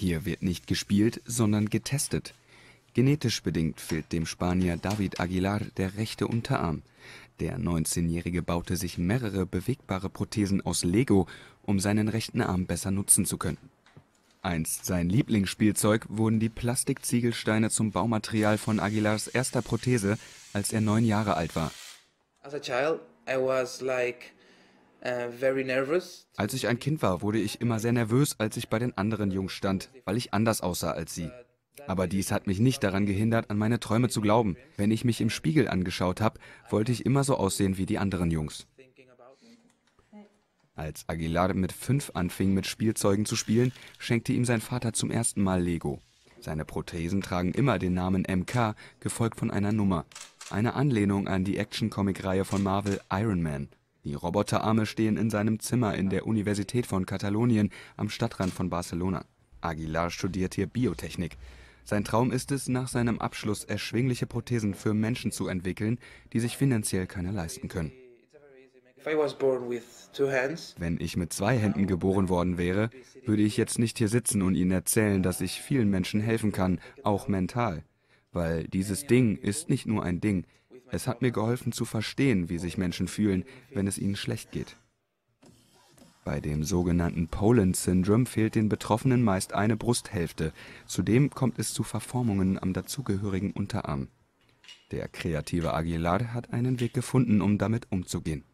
Hier wird nicht gespielt, sondern getestet. Genetisch bedingt fehlt dem Spanier David Aguilar der rechte Unterarm. Der 19-Jährige baute sich mehrere bewegbare Prothesen aus Lego, um seinen rechten Arm besser nutzen zu können. Einst sein Lieblingsspielzeug wurden die Plastikziegelsteine zum Baumaterial von Aguilars erster Prothese, als er neun Jahre alt war. As a child, I was like äh, als ich ein Kind war, wurde ich immer sehr nervös, als ich bei den anderen Jungs stand, weil ich anders aussah als sie. Aber dies hat mich nicht daran gehindert, an meine Träume zu glauben. Wenn ich mich im Spiegel angeschaut habe, wollte ich immer so aussehen wie die anderen Jungs. Als Aguilar mit fünf anfing, mit Spielzeugen zu spielen, schenkte ihm sein Vater zum ersten Mal Lego. Seine Prothesen tragen immer den Namen MK, gefolgt von einer Nummer. Eine Anlehnung an die Action-Comic-Reihe von Marvel Iron Man. Die Roboterarme stehen in seinem Zimmer in der Universität von Katalonien am Stadtrand von Barcelona. Aguilar studiert hier Biotechnik. Sein Traum ist es, nach seinem Abschluss erschwingliche Prothesen für Menschen zu entwickeln, die sich finanziell keine leisten können. Wenn ich mit zwei Händen geboren worden wäre, würde ich jetzt nicht hier sitzen und Ihnen erzählen, dass ich vielen Menschen helfen kann, auch mental. Weil dieses Ding ist nicht nur ein Ding, es hat mir geholfen zu verstehen, wie sich Menschen fühlen, wenn es ihnen schlecht geht. Bei dem sogenannten Poland Syndrome fehlt den Betroffenen meist eine Brusthälfte. Zudem kommt es zu Verformungen am dazugehörigen Unterarm. Der kreative Aguilar hat einen Weg gefunden, um damit umzugehen.